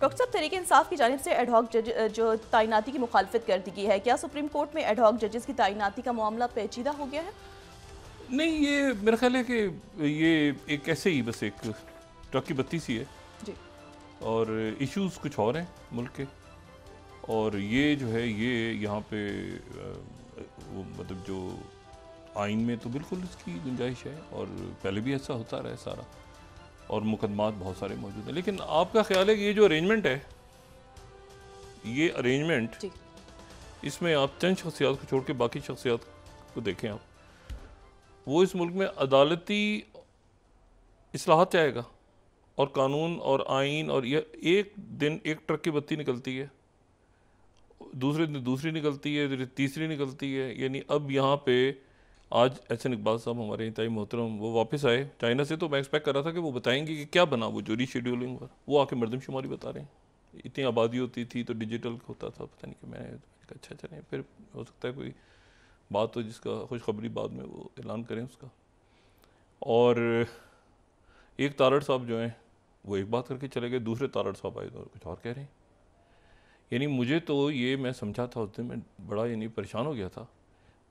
doctor साहब तरीके इंसाफ की जानब से एडहॉक जज जो तैनाती की मुखालफत कर दी गई है क्या सुप्रीम कोर्ट में एडहॉक जजेस की तैनाती का मामला पेचीदा हो गया है नहीं ये मेरा ख्याल है कि ये एक ऐसे ही बस एक टॉकी बत्ती सी है जी और इश्यूज कुछ और हैं मुल्क के और ये जो है ये यहाँ पे वो मतलब जो आइन में तो बिल्कुल इसकी गुंजाइश है और पहले भी ऐसा होता रहा है सारा और मुकदमात बहुत सारे मौजूद हैं लेकिन आपका ख्याल है कि ये जो अरेंजमेंट है ये अरेंजमेंट इसमें आप चंद शख्सियात को छोड़ के बाकी शख्सियात को देखें आप वो इस मुल्क में अदालती असलाहत चाहेगा और कानून और आइन और यह एक दिन एक ट्रक की बत्ती निकलती है दूसरे दिन दूसरी निकलती है तीसरी निकलती है यानी अब यहाँ पे आज एहसन इकबाल साहब हमारे इंतई मोहतरम वो वापस आए चाइना से तो मैं एक्सपेक्ट कर रहा था कि वो बताएंगे कि क्या बना वो जो रीशेड्यूलिंग पर वो आके मरदमशुमारी बता रहे हैं इतनी आबादी होती थी तो डिजिटल होता था पता नहीं कि मैं अच्छा चलें फिर हो सकता है कोई बात हो जिसका खुशखबरी बाद में वो ऐलान करें उसका और एक तारड़ साहब जो हैं वो एक बात करके चले गए दूसरे तारड़ साहब आए तो कुछ और कह रहे हैं यानी मुझे तो ये मैं समझा था उस दिन मैं बड़ा यानी परेशान हो गया था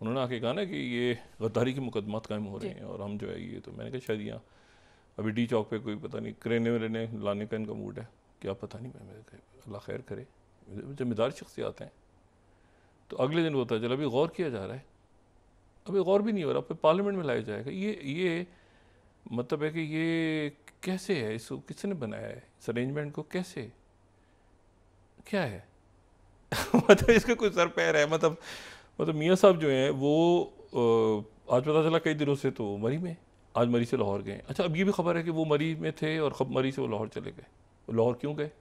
उन्होंने आके कहा ना कि ये गद्दारी के मुकदमात कायम हो रहे हैं और हम जो है ये तो मैंने कहा शायद यहाँ अभी डी चौक पे कोई पता नहीं करेने वरेने लाने का इनका मूड है क्या पता नहीं मैं अल्लाह खैर करे जिम्मेदार शख्सियात हैं तो अगले दिन है चला अभी गौर किया जा रहा है अभी गौर भी नहीं हो रहा फिर पार्लियामेंट में लाया जाएगा ये ये मतलब है कि ये कैसे है इसको किसने बनाया है इस अरेंजमेंट को कैसे क्या है मतलब इसका कोई सर पैर है मतलब मतलब मियाँ साहब जो हैं वो आज पता चला कई दिनों से तो मरी में आज मरी से लाहौर गए अच्छा अब ये भी खबर है कि वो मरी में थे और खब मरी से वो लाहौर चले गए वो लाहौर क्यों गए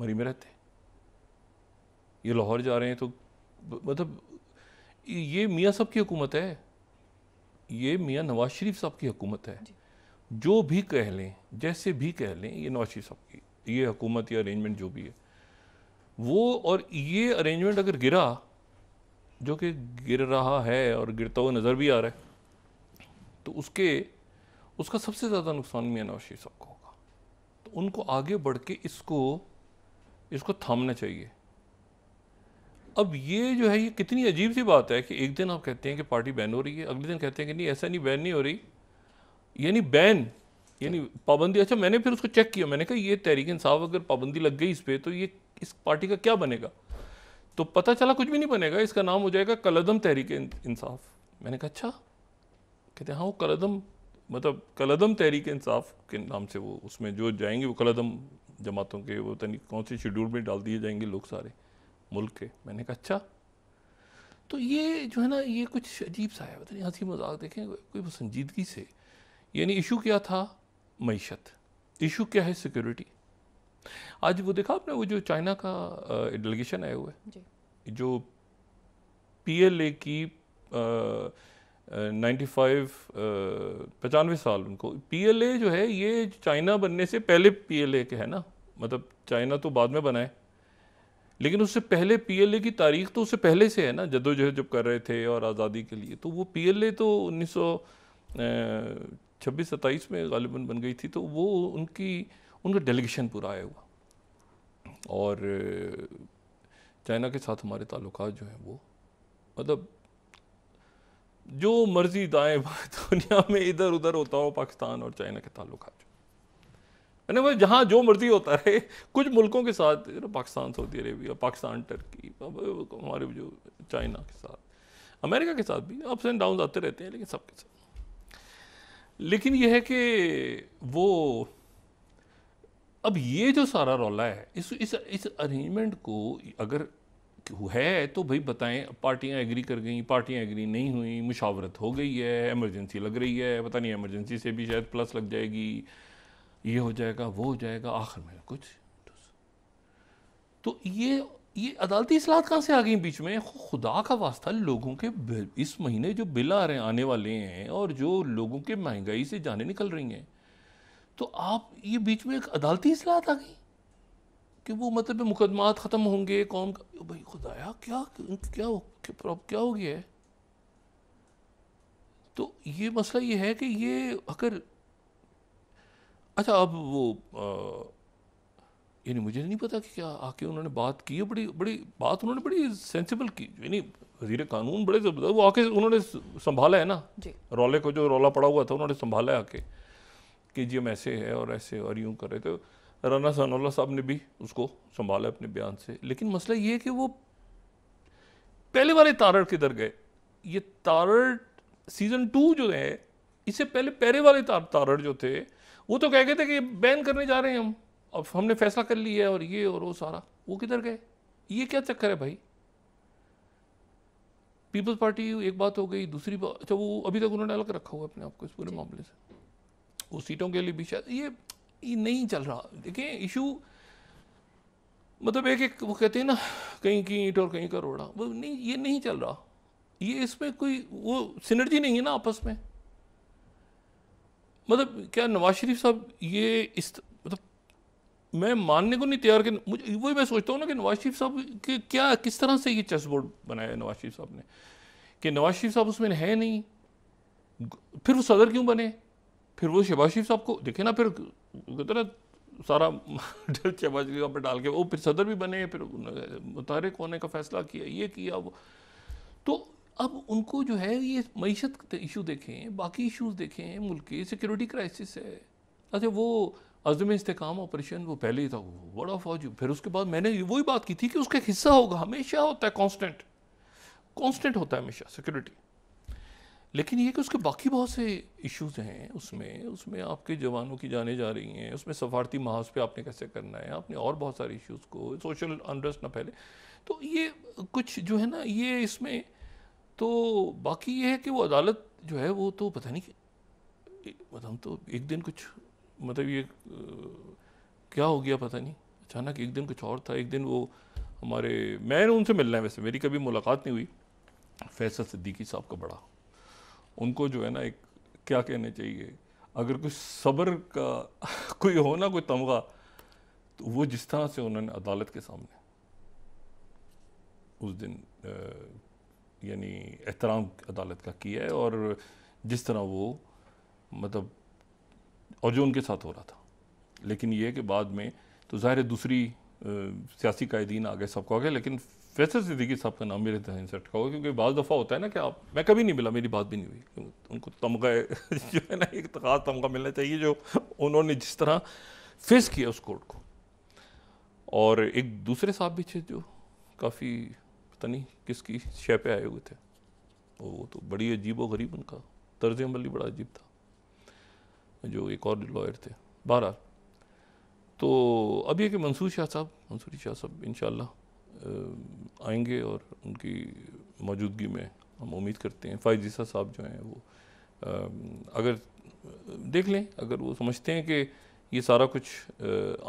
मरी में रहते ये लाहौर जा रहे हैं तो मतलब ये मियाँ साहब की हुकूमत है ये मियाँ नवाज शरीफ साहब की हुकूमत है जो भी कह लें जैसे भी कह लें ये नवाज शरीफ साहब की ये हुकूमत या अरेंजमेंट जो भी है वो और ये अरेंजमेंट अगर गिरा जो कि गिर रहा है और गिरता हुआ नज़र भी आ रहा है तो उसके उसका सबसे ज़्यादा नुकसान मियाँ शरीफ साहब को होगा तो उनको आगे बढ़ के इसको इसको थामना चाहिए अब ये जो है ये कितनी अजीब सी बात है कि एक दिन आप कहते हैं कि पार्टी बैन हो रही है अगले दिन कहते हैं कि नहीं ऐसा नहीं बैन नहीं हो रही यानी बैन यानी पाबंदी अच्छा मैंने फिर उसको चेक किया मैंने कहा ये तहरीक इंसाफ अगर पाबंदी लग गई इस पर तो ये इस पार्टी का क्या बनेगा तो पता चला कुछ भी नहीं बनेगा इसका नाम हो जाएगा कलदम तहरीक इंसाफ मैंने कहा अच्छा कहते हाँ वो कलदम मतलब कलदम तहरीक इंसाफ के नाम से वो उसमें जो जाएंगे वो कलदम जमातों के वो तनिक कौन से शेड्यूल में डाल दिए जाएंगे लोग सारे मुल्क के मैंने कहा अच्छा तो ये जो है ना ये कुछ अजीब सा है पता हंसी मजाक देखें कोई संजीदगी से यानी इशू क्या था मीशत इशू क्या है सिक्योरिटी आज वो देखा आपने वो जो चाइना का डेलीगेशन है हुए जो पीएलए की नाइन्टी फाइव पचानवे साल उनको पीएलए जो है ये चाइना बनने से पहले पीएलए के है ना मतलब चाइना तो बाद में बनाए लेकिन उससे पहले पीएलए की तारीख तो उससे पहले से है ना जदोजहद जब कर रहे थे और आज़ादी के लिए तो वो पीएलए तो उन्नीस सौ छब्बीस सत्ताईस में गालिबा बन गई थी तो वो उनकी उनका डेलीगेशन पूरा आया हुआ और चाइना के साथ हमारे ताल्लुक जो हैं वो मतलब जो मर्जी दाएं दुनिया में इधर उधर होता हो पाकिस्तान और चाइना के ताल्लुक मैंने जहाँ जो मर्जी होता रहे कुछ मुल्कों के साथ Pakistan Saudi Arabia Pakistan Turkey हमारे जो चाइना के साथ अमेरिका के साथ भी अप्स एंड डाउन आते रहते हैं लेकिन सबके साथ लेकिन यह है कि वो अब ये जो सारा रौला है इस इस इस अरेंजमेंट को अगर है तो भाई बताएं पार्टियां एग्री कर गई पार्टियां एग्री नहीं हुई मुशावरत हो गई है एमरजेंसी लग रही है पता नहीं एमरजेंसी से भी शायद प्लस लग जाएगी ये हो जाएगा वो हो जाएगा आखिर में कुछ तो, तो ये ये अदालती असलात कहाँ से आ गई बीच में खुदा का वास्ता लोगों के इस महीने जो बिल आ रहे हैं आने वाले हैं और जो लोगों के महंगाई से जाने निकल रही हैं तो आप ये बीच में एक अदालती असलाहत आ गई कि वो मतलब मुकदमात ख़त्म होंगे कौम का भाई खुदाया क्या क्या हो क्या, क्या हो गया है तो ये मसला ये है कि ये अगर अच्छा अब वो यानी मुझे नहीं पता कि क्या आके उन्होंने बात की है बड़ी बड़ी बात उन्होंने बड़ी सेंसिबल की यानी वजीर कानून बड़े जबरदस्त वो आके उन्होंने संभाला है ना रौले को जो रौला पड़ा हुआ था उन्होंने संभाला है आके कि जी हम ऐसे है और ऐसे और यूँ कर रहे थे राना सनोल्ला साहब ने भी उसको संभाला अपने बयान से लेकिन मसला ये है कि वो पहले वाले तारड़ किधर गए ये तारड़ सीज़न टू जो है इससे पहले पहले वाले तार तारड़ जो थे वो तो कह गए थे कि बैन करने जा रहे हैं हम अब हमने फैसला कर लिया है और ये और वो सारा वो किधर गए ये क्या चक्कर है भाई पीपल्स पार्टी एक बात हो गई दूसरी बात अच्छा वो अभी तक उन्होंने अलग रखा हुआ अपने आप को इस पूरे मामले से वो सीटों के लिए भी शायद ये ये नहीं चल रहा देखें इशू मतलब एक एक वो कहते हैं ना कहीं की ईंट और कहीं का रोड़ा वो नहीं ये नहीं चल रहा ये इसमें कोई वो सिनर्जी नहीं है ना आपस में मतलब क्या नवाज शरीफ साहब ये इस मतलब मैं मानने को नहीं तैयार कि मुझे वही मैं सोचता हूँ ना कि नवाज शरीफ साहब के क्या किस तरह से ये चेस बोर्ड बनाया नवाज शरीफ साहब ने कि नवाज शरीफ साहब उसमें है नहीं फिर वो सदर क्यों बने फिर वो शहबाज शरीफ साहब को देखे ना फिर कहते ना सारा डर शहबाज शरीफ साहब पर डाल के वो फिर सदर भी बने फिर मुतहरक होने का फैसला किया ये किया वो तो अब उनको जो है ये मीशत इशू देखें बाकी इशूज़ देखें मुल्क की सिक्योरिटी क्राइसिस है अच्छा वो अजम इसकाम ऑपरेशन वो पहले ही था वो बड़ा फौज फिर उसके बाद मैंने वही बात की थी कि उसका एक हिस्सा होगा हमेशा होता है कॉन्स्टेंट कॉन्स्टेंट होता है हमेशा सिक्योरिटी लेकिन ये कि उसके बाकी बहुत से इश्यूज हैं उसमें उसमें आपके जवानों की जाने जा रही हैं उसमें सफारती महाज पे आपने कैसे करना है आपने और बहुत सारे इश्यूज को सोशल अनरेस्ट ना फैले तो ये कुछ जो है ना ये इसमें तो बाकी ये है कि वो अदालत जो है वो तो पता नहीं मतलब तो एक दिन कुछ मतलब ये क्या हो गया पता नहीं अचानक एक दिन कुछ और था एक दिन वो हमारे मैंने उनसे मिलना है वैसे मेरी कभी मुलाकात नहीं हुई फैसल सिद्दीकी साहब का बड़ा उनको जो है ना एक क्या कहने चाहिए अगर कोई सब्र का कोई हो ना कोई तमगा तो वो जिस तरह से उन्होंने अदालत के सामने उस दिन यानी एहतराम अदालत का किया है और जिस तरह वो मतलब और जो उनके साथ हो रहा था लेकिन ये कि बाद में तो ज़ाहिर दूसरी सियासी कायदीन आ गए सबको आ गए लेकिन वैसे सिद्दीकी तो साहब का नाम मेरे ध्यान से अटका हुआ क्योंकि बाज दफ़ा होता है ना कि आप मैं कभी नहीं मिला मेरी बात भी नहीं हुई उनको तमगा जो है ना एक तो खास तमगा मिलना चाहिए जो उन्होंने जिस तरह फेस किया उस कोर्ट को और एक दूसरे साहब भी थे जो काफ़ी पता नहीं किसकी शय पे आए हुए थे वो तो बड़ी अजीब व गरीब उनका तर्ज अमल बड़ा अजीब था जो एक और लॉयर थे बहरहाल तो अब है कि मंसूर शाह साहब मंसूरी शाह साहब इन आएंगे और उनकी मौजूदगी में हम उम्मीद करते हैं जीसा साहब जो हैं वो अगर देख लें अगर वो समझते हैं कि ये सारा कुछ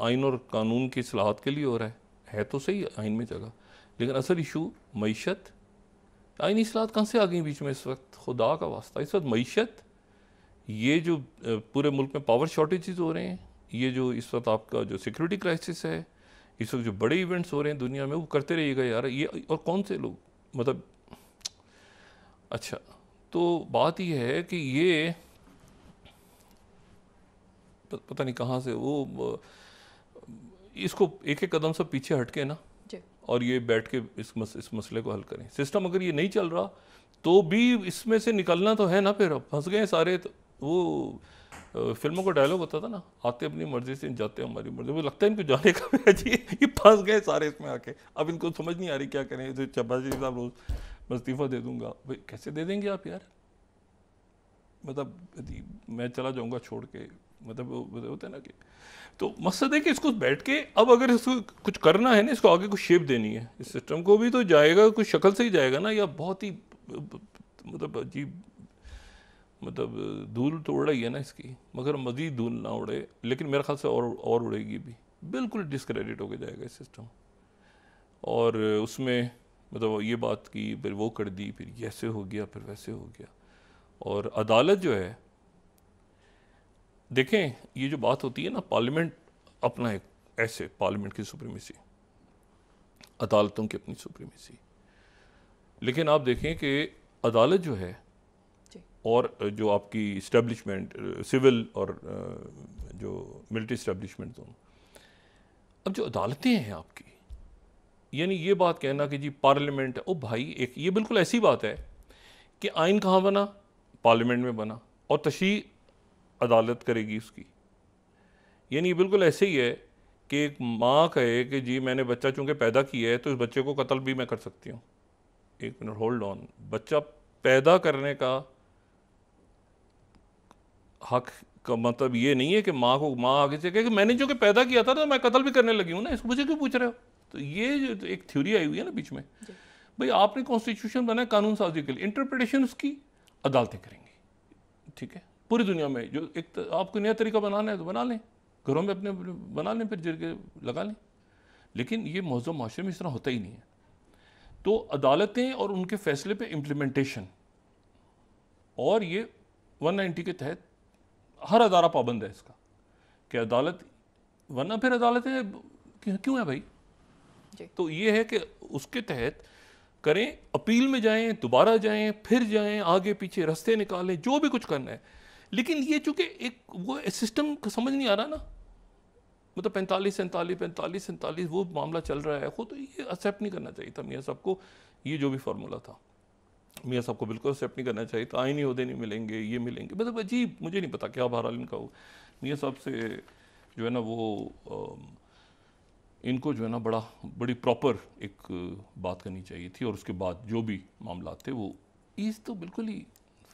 आइन और कानून की असलाहत के लिए हो रहा है है तो सही आइन में जगह लेकिन असल इशू मीशत आइनी असलाहत कहाँ से आ गई बीच में इस वक्त खुदा का वास्ता इस वक्त मीशत ये जो पूरे मुल्क में पावर शॉर्टेज हो रहे हैं ये जो इस वक्त आपका जो सिक्योरिटी क्राइसिस है इस वक्त जो बड़े इवेंट्स हो रहे हैं दुनिया में वो करते रहिएगा यार ये और कौन से लोग मतलब अच्छा तो बात यह है कि ये पता नहीं कहाँ से वो इसको एक एक कदम से पीछे हटके ना और ये बैठ के इस मस, इस मसले को हल करें सिस्टम अगर ये नहीं चल रहा तो भी इसमें से निकलना तो है ना फिर फंस गए सारे तो वो फिल्मों का डायलॉग होता था ना आते अपनी मर्जी से जाते हमारी मर्जी मुझे लगता है इनको जाने का भी अजी ये फंस गए सारे इसमें आके अब इनको समझ नहीं आ रही क्या करें तो चपाजी साहब रोज़ मैं इस्तीफ़ा दे दूंगा भाई कैसे दे देंगे आप यार मतलब यदि मैं चला जाऊंगा छोड़ के मतलब होता है ना कि तो मकसद है कि इसको बैठ के अब अगर इसको कुछ करना है ना इसको आगे कुछ शेप देनी है इस सिस्टम को भी तो जाएगा कुछ शक्ल से ही जाएगा ना या बहुत ही मतलब अजीब मतलब धूल तो उड़ रही है ना इसकी मगर मज़ीद धूल ना उड़े लेकिन मेरे ख्याल से और और उड़ेगी भी बिल्कुल डिसक्रेडिट होकर जाएगा इस सिस्टम और उसमें मतलब ये बात की फिर वो कर दी फिर ऐसे हो गया फिर वैसे हो गया और अदालत जो है देखें ये जो बात होती है ना पार्लियामेंट अपना एक ऐसे पार्लियामेंट की सुप्रीमेसी अदालतों की अपनी सुप्रीमेसी लेकिन आप देखें कि अदालत जो है और जो आपकी इस्टेब्लिशमेंट सिविल और जो मिलिट्री इस्टेब्लिशमेंट दोनों अब जो अदालतें हैं आपकी यानी ये बात कहना कि जी पार्लियामेंट ओ भाई एक ये बिल्कुल ऐसी बात है कि आइन कहाँ बना पार्लियामेंट में बना और तशी अदालत करेगी उसकी यानी ये बिल्कुल ऐसे ही है कि एक माँ कहे कि जी मैंने बच्चा चूँकि पैदा किया है तो इस बच्चे को कत्ल भी मैं कर सकती हूँ एक मिनट होल्ड ऑन बच्चा पैदा करने का हक का मतलब ये नहीं है कि माँ को माँ आगे से कहे कि मैंने जो कि पैदा किया था तो मैं कत्ल भी करने लगी हूँ ना इसको मुझे क्यों पूछ रहे हो तो ये जो एक थ्योरी आई हुई है ना बीच में भाई आपने कॉन्स्टिट्यूशन बनाया कानून साजी के लिए इंटरप्रिटेशन उसकी अदालतें करेंगी ठीक है पूरी दुनिया में जो एक आपको नया तरीका बनाना है तो बना लें घरों में अपने बना लें फिर जिर के लगा लें लेकिन ये मौजूद माशरे में इस तरह होता ही नहीं है तो अदालतें और उनके फैसले पे इम्प्लीमेंटेशन और ये 190 के तहत हर अदारा पाबंद है इसका कि अदालत वरना फिर अदालतें क्यों है भाई तो ये है कि उसके तहत करें अपील में जाएं दोबारा जाएं फिर जाएं आगे पीछे रास्ते निकालें जो भी कुछ करना है लेकिन ये चूंकि एक वो सिस्टम समझ नहीं आ रहा ना मतलब पैंतालीस सैंतालीस पैंतालीस सैंतालीस वो मामला चल रहा है खुद तो ये एक्सेप्ट नहीं करना चाहिए था मियाँ सबको ये जो भी फार्मूला था मियाँ साहब को बिल्कुल एक्सेप्ट नहीं करना चाहिए तो नहीं अहदे नहीं मिलेंगे ये मिलेंगे मतलब अजीब मुझे नहीं पता क्या बहरहाल इनका हो मियाँ साहब से जो है ना वो इनको जो है ना बड़ा बड़ी प्रॉपर एक बात करनी चाहिए थी और उसके बाद जो भी मामला थे वो ईज तो बिल्कुल ही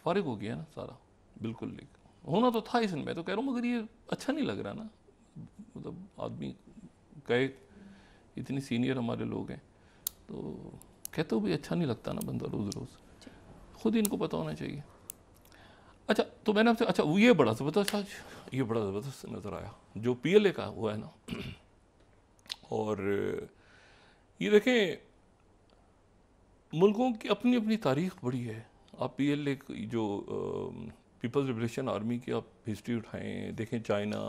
फारिग हो गया ना सारा बिल्कुल लेक होना तो था इसमें मैं तो कह रहा हूँ मगर ये अच्छा नहीं लग रहा ना मतलब आदमी गए इतनी सीनियर हमारे लोग हैं तो कहते हो भी अच्छा नहीं लगता ना बंदा रोज़ रोज़ खुद इनको पता होना चाहिए अच्छा तो मैंने आपसे अच्छा ये बड़ा ज़बरदस्त आज ये बड़ा ज़बरदस्त नज़र आया जो पी एल ए का हुआ है ना और ये देखें मुल्कों की अपनी अपनी तारीख बड़ी है आप पी एल ए जो पीपल्स लिबरेशन आर्मी की आप हिस्ट्री उठाएं देखें चाइना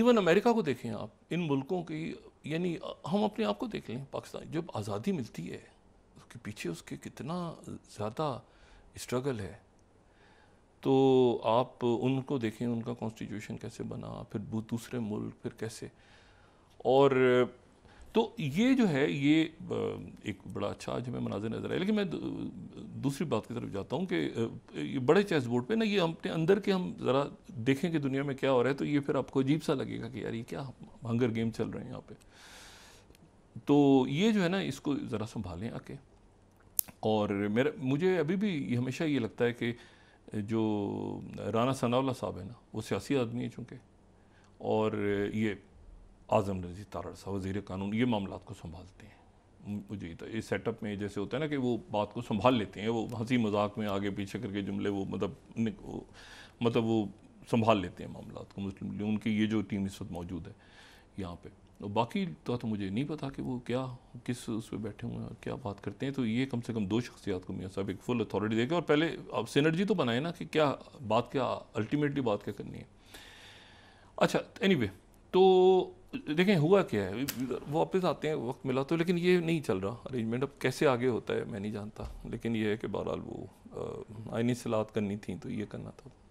इवन अमेरिका को देखें आप इन मुल्कों की यानी हम अपने आप को देख लें पाकिस्तान जब आज़ादी मिलती है कि पीछे उसके कितना ज़्यादा स्ट्रगल है तो आप उनको देखें उनका कॉन्स्टिट्यूशन कैसे बना फिर दूसरे मुल्क फिर कैसे और तो ये जो है ये एक बड़ा अच्छा आज हमें मनाजिर नज़र आया लेकिन मैं दूसरी बात की तरफ जाता हूँ कि ये बड़े चेस बोर्ड पर ना ये अपने अंदर के हम ज़रा देखें कि दुनिया में क्या हो रहा है तो ये फिर आपको अजीब सा लगेगा कि यार ये क्या हंगर गेम चल रहे हैं यहाँ पे तो ये जो है ना इसको ज़रा संभालें आके और मेरा मुझे अभी भी हमेशा ये लगता है कि जो राना सनावला साहब है ना वो सियासी आदमी है चूँकि और ये आज़म रजी तारड़ साहब वजीर कानून ये मामला को संभालते हैं मुझे तो इस सेटअप में जैसे होता है ना कि वो बात को संभाल लेते हैं वो हंसी मजाक में आगे पीछे करके जुमले वो मतलब मतलब वो संभाल लेते हैं मामला को मुस्लिम उनकी ये जो टीम इस वक्त मौजूद है यहाँ पर तो बाकी तो, तो मुझे नहीं पता कि वो क्या किस उस पर बैठे हुए हैं क्या बात करते हैं तो ये कम से कम दो शख्सियात को मियाँ साहब एक फुल अथॉरिटी देकर और पहले आप सिनर्जी तो बनाए ना कि क्या बात क्या अल्टीमेटली बात क्या करनी है अच्छा एनी anyway, तो देखें हुआ क्या है वापस आते हैं वक्त मिला तो लेकिन ये नहीं चल रहा अरेंजमेंट अब कैसे आगे होता है मैं नहीं जानता लेकिन ये है कि बहरहाल वो आइनी सलाद करनी थी तो ये करना था